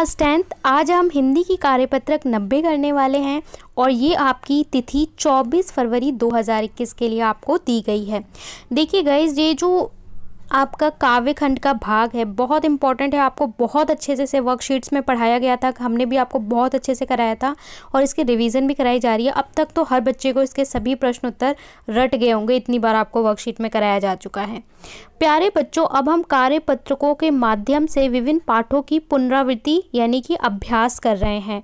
class tenth आज हम हिंदी की कार्यपत्रक नब्बे करने वाले हैं और ये आपकी तिथि 24 फरवरी 2021 के लिए आपको दी गई है देखिए गए ये जो आपका काव्य खंड का भाग है बहुत इंपॉर्टेंट है आपको बहुत अच्छे से वर्कशीट्स में पढ़ाया गया था हमने भी आपको बहुत अच्छे से कराया था और इसके रिवीजन भी कराई जा रही है अब तक तो हर बच्चे को इसके सभी प्रश्न उत्तर रट गए होंगे इतनी बार आपको वर्कशीट में कराया जा चुका है प्यारे बच्चों अब हम कार्य पत्रकों के माध्यम से विभिन्न पाठों की पुनरावृत्ति यानी कि अभ्यास कर रहे हैं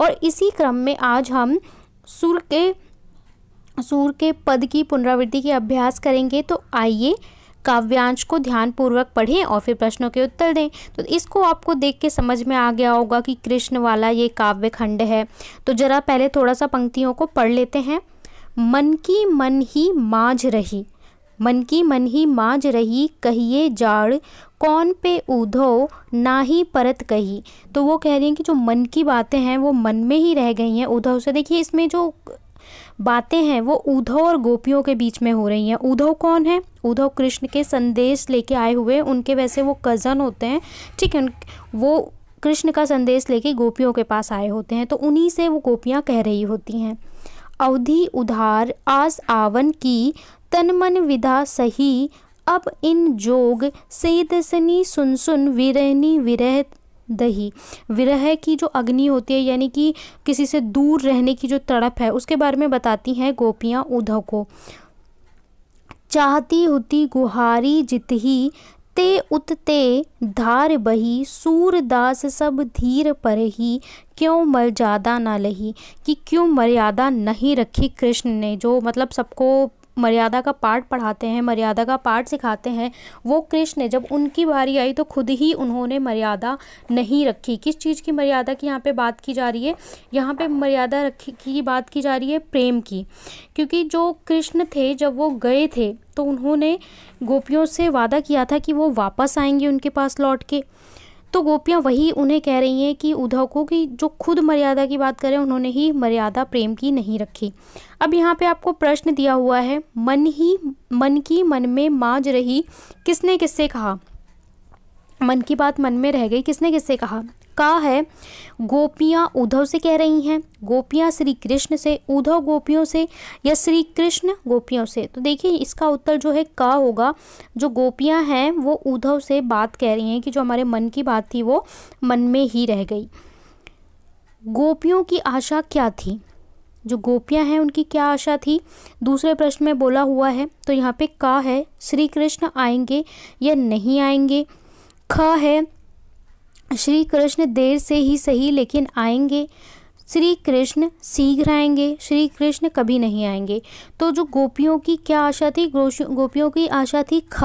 और इसी क्रम में आज हम सुर के सुर के पद की पुनरावृत्ति के अभ्यास करेंगे तो आइए काव्यांश को ध्यानपूर्वक पढ़ें और फिर प्रश्नों के उत्तर दें तो इसको आपको देख के समझ में आ गया होगा कि कृष्ण वाला ये काव्य खंड है तो ज़रा पहले थोड़ा सा पंक्तियों को पढ़ लेते हैं मन की मन ही माझ रही मन की मन ही माझ रही कहिए जाड़ कौन पे ऊधो ना ही परत कही तो वो कह रही हैं कि जो मन की बातें हैं वो मन में ही रह गई हैं उधव से देखिए इसमें जो बातें हैं वो ऊधव और गोपियों के बीच में हो रही हैं उधव कौन है उद्धव कृष्ण के संदेश लेके आए हुए उनके वैसे वो कज़न होते हैं ठीक है वो कृष्ण का संदेश लेके गोपियों के पास आए होते हैं तो उन्हीं से वो गोपियाँ कह रही होती हैं अवधि उधार आस आवन की तन मन विधा सही अब इन जोग से दसनी सुन सुन विरहनी विरह दही विरह की जो अग्नि होती है यानी कि किसी से दूर रहने की जो तड़प है उसके बारे में बताती हैं गोपियाँ उद्धव को चाहती हुती गुहारी जितही ते उतते धार बही सूरदास सब धीर पर ही क्यों मर्यादा ना लही कि क्यों मर्यादा नहीं रखी कृष्ण ने जो मतलब सबको मर्यादा का पाठ पढ़ाते हैं मर्यादा का पाठ सिखाते हैं वो कृष्ण जब उनकी बारी आई तो खुद ही उन्होंने मर्यादा नहीं रखी किस चीज़ की मर्यादा की यहाँ पे बात की जा रही है यहाँ पे मर्यादा रखी की बात की जा रही है प्रेम की क्योंकि जो कृष्ण थे जब वो गए थे तो उन्होंने गोपियों से वादा किया था कि वो वापस आएंगे उनके पास लौट के तो गोपियाँ वही उन्हें कह रही हैं कि उद्धव को कि जो खुद मर्यादा की बात करें उन्होंने ही मर्यादा प्रेम की नहीं रखी अब यहाँ पे आपको प्रश्न दिया हुआ है मन ही मन की मन में माज रही किसने किससे कहा मन की बात मन में रह गई किसने किससे कहा का है गोपियाँ उद्धव से कह रही हैं गोपियाँ श्री कृष्ण से उद्धव गोपियों से या श्री कृष्ण गोपियों से तो देखिए इसका उत्तर जो है का होगा जो गोपियाँ हैं वो उद्धव से बात कह रही हैं कि जो हमारे मन की बात थी वो मन में ही रह गई गोपियों की आशा क्या थी जो गोपियां हैं उनकी क्या आशा थी दूसरे प्रश्न में बोला हुआ है तो यहाँ पे का है श्री कृष्ण आएंगे या नहीं आएंगे ख है श्री कृष्ण देर से ही सही लेकिन आएंगे श्री कृष्ण शीघ्र आएंगे श्री कृष्ण कभी नहीं आएंगे तो जो गोपियों की क्या आशा थी गोपियों की आशा थी ख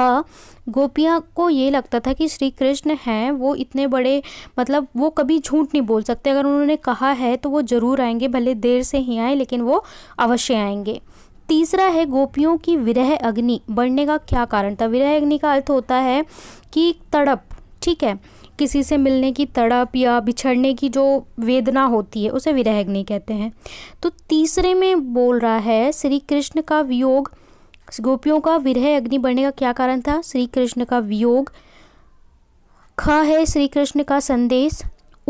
गोपियाँ को ये लगता था कि श्री कृष्ण हैं वो इतने बड़े मतलब वो कभी झूठ नहीं बोल सकते अगर उन्होंने कहा है तो वो ज़रूर आएंगे भले देर से ही आए लेकिन वो अवश्य आएंगे तीसरा है गोपियों की विरह अग्नि बढ़ने का क्या कारण था विरह अग्नि का अर्थ होता है कि तड़प ठीक है किसी से मिलने की तड़प या बिछड़ने की जो वेदना होती है उसे विरहग्नि कहते हैं तो तीसरे में बोल रहा है श्री कृष्ण का वियोग गोपियों का विरह अग्नि बढ़ने का क्या कारण था श्री कृष्ण का वियोग ख है श्री कृष्ण का संदेश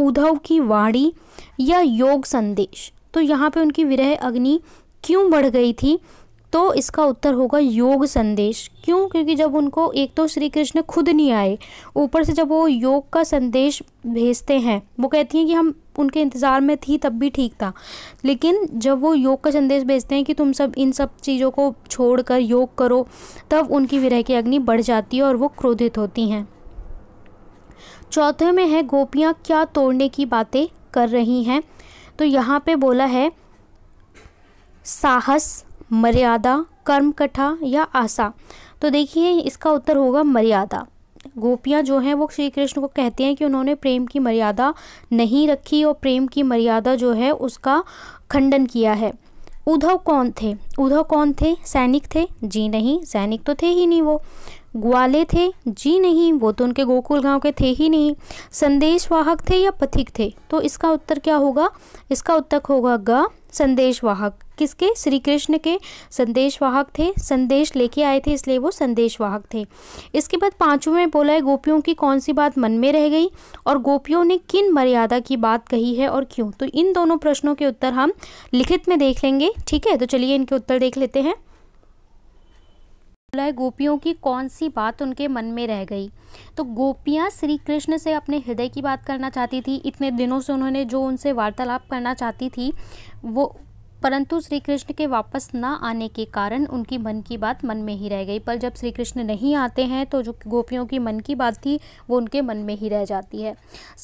उद्धव की वाणी या योग संदेश तो यहाँ पे उनकी विरह अग्नि क्यों बढ़ गई थी तो इसका उत्तर होगा योग संदेश क्यों क्योंकि जब उनको एक तो श्री कृष्ण खुद नहीं आए ऊपर से जब वो योग का संदेश भेजते हैं वो कहती हैं कि हम उनके इंतज़ार में थी तब भी ठीक था लेकिन जब वो योग का संदेश भेजते हैं कि तुम सब इन सब चीज़ों को छोड़कर योग करो तब उनकी विरह की अग्नि बढ़ जाती है और वो क्रोधित होती हैं चौथे में है गोपियाँ क्या तोड़ने की बातें कर रही हैं तो यहाँ पे बोला है साहस मर्यादा कथा या आशा तो देखिए इसका उत्तर होगा मर्यादा गोपियाँ जो हैं वो श्री कृष्ण को कहती हैं कि उन्होंने प्रेम की मर्यादा नहीं रखी और प्रेम की मर्यादा जो है उसका खंडन किया है उद्धव कौन थे उद्धव कौन थे सैनिक थे जी नहीं सैनिक तो थे ही नहीं वो ग्वाले थे जी नहीं वो तो उनके गोकुल गांव के थे ही नहीं संदेशवाहक थे या पथिक थे तो इसका उत्तर क्या होगा इसका उत्तर होगा ग संदेशवाहक किसके श्री कृष्ण के संदेशवाहक थे संदेश लेके आए थे इसलिए वो संदेशवाहक थे इसके बाद पांचवें में बोला है गोपियों की कौन सी बात मन में रह गई और गोपियों ने किन मर्यादा की बात कही है और क्यों तो इन दोनों प्रश्नों के उत्तर हम लिखित में देख लेंगे ठीक है तो चलिए इनके उत्तर देख लेते हैं बोला है गोपियों की कौन सी बात उनके मन में रह गई तो गोपियाँ श्री कृष्ण से अपने हृदय की बात करना चाहती थी इतने दिनों से उन्होंने जो उनसे वार्तालाप करना चाहती थी वो परंतु श्री कृष्ण के वापस ना आने के कारण उनकी मन की बात मन में ही रह गई पर जब श्री कृष्ण नहीं आते हैं तो जो गोपियों की मन की बात थी वो उनके मन में ही रह जाती है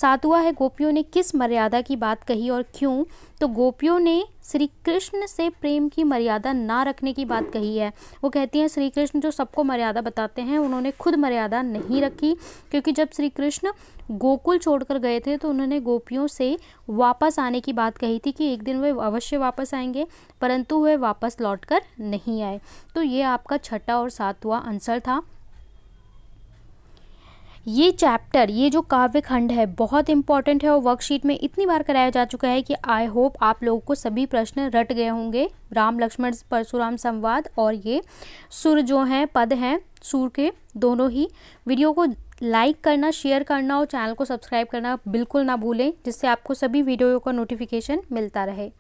सातवा है गोपियों ने किस मर्यादा की बात कही और क्यों तो गोपियों ने श्री कृष्ण से प्रेम की मर्यादा ना रखने की बात कही है वो कहती हैं श्री कृष्ण जो सबको मर्यादा बताते हैं उन्होंने खुद मर्यादा नहीं रखी क्योंकि जब श्री कृष्ण गोकुल छोड़कर गए थे तो उन्होंने गोपियों से वापस आने की बात कही थी कि एक दिन वे अवश्य वापस आएंगे परंतु वे वापस लौट नहीं आए तो ये आपका छठा और सातवां आंसर था ये चैप्टर ये जो काव्य खंड है बहुत इंपॉर्टेंट है और वर्कशीट में इतनी बार कराया जा चुका है कि आई होप आप लोगों को सभी प्रश्न रट गए होंगे राम लक्ष्मण परशुराम संवाद और ये सुर जो हैं पद हैं सुर के दोनों ही वीडियो को लाइक करना शेयर करना और चैनल को सब्सक्राइब करना बिल्कुल ना भूलें जिससे आपको सभी वीडियो का नोटिफिकेशन मिलता रहे